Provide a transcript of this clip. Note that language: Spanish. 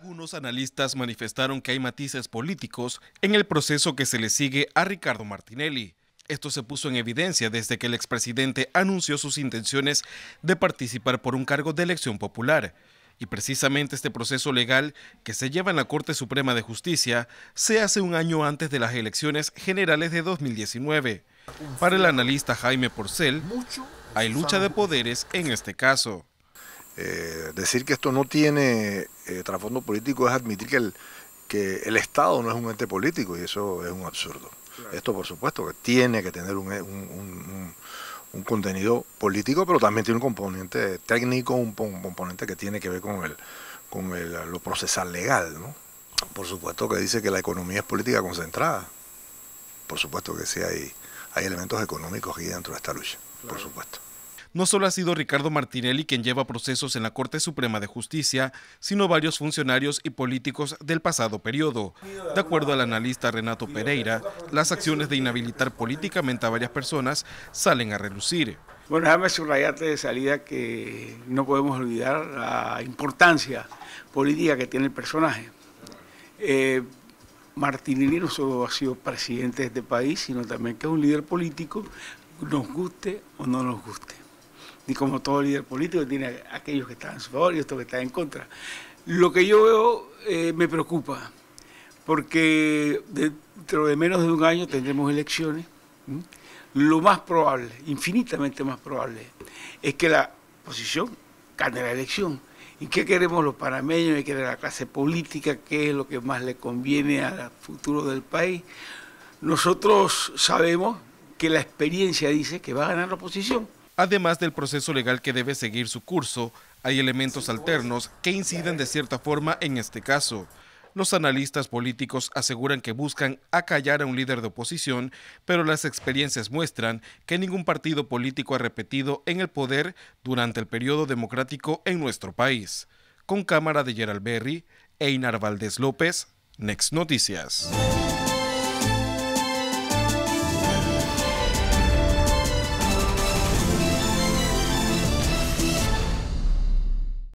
Algunos analistas manifestaron que hay matices políticos en el proceso que se le sigue a Ricardo Martinelli. Esto se puso en evidencia desde que el expresidente anunció sus intenciones de participar por un cargo de elección popular. Y precisamente este proceso legal que se lleva en la Corte Suprema de Justicia se hace un año antes de las elecciones generales de 2019. Para el analista Jaime Porcel, hay lucha de poderes en este caso. Eh, decir que esto no tiene eh, trasfondo político es admitir que el, que el Estado no es un ente político y eso es un absurdo. Esto, por supuesto, que tiene que tener e, un, un, un, contenido político, pero también tiene un componente técnico, un, componente que tiene que ver con, el, con el, lo procesal legal. ¿no? Por supuesto que dice que la economía es política concentrada. Por supuesto que sí hay, hay elementos económicos aquí dentro de esta lucha, por supuesto. No solo ha sido Ricardo Martinelli quien lleva procesos en la Corte Suprema de Justicia, sino varios funcionarios y políticos del pasado periodo. De acuerdo al analista Renato Pereira, las acciones de inhabilitar políticamente a varias personas salen a relucir. Bueno, déjame subrayarte de salida que no podemos olvidar la importancia política que tiene el personaje. Eh, Martinelli no solo ha sido presidente de este país, sino también que es un líder político, nos guste o no nos guste ni como todo líder político, tiene aquellos que están a su favor y otros que están en contra. Lo que yo veo eh, me preocupa, porque dentro de menos de un año tendremos elecciones. Lo más probable, infinitamente más probable, es que la oposición gane la elección. ¿Y qué queremos los panameños? ¿Qué quiere la clase política? ¿Qué es lo que más le conviene al futuro del país? Nosotros sabemos que la experiencia dice que va a ganar la oposición Además del proceso legal que debe seguir su curso, hay elementos alternos que inciden de cierta forma en este caso. Los analistas políticos aseguran que buscan acallar a un líder de oposición, pero las experiencias muestran que ningún partido político ha repetido en el poder durante el periodo democrático en nuestro país. Con cámara de Gerald Berry, Einar Valdés López, Next Noticias.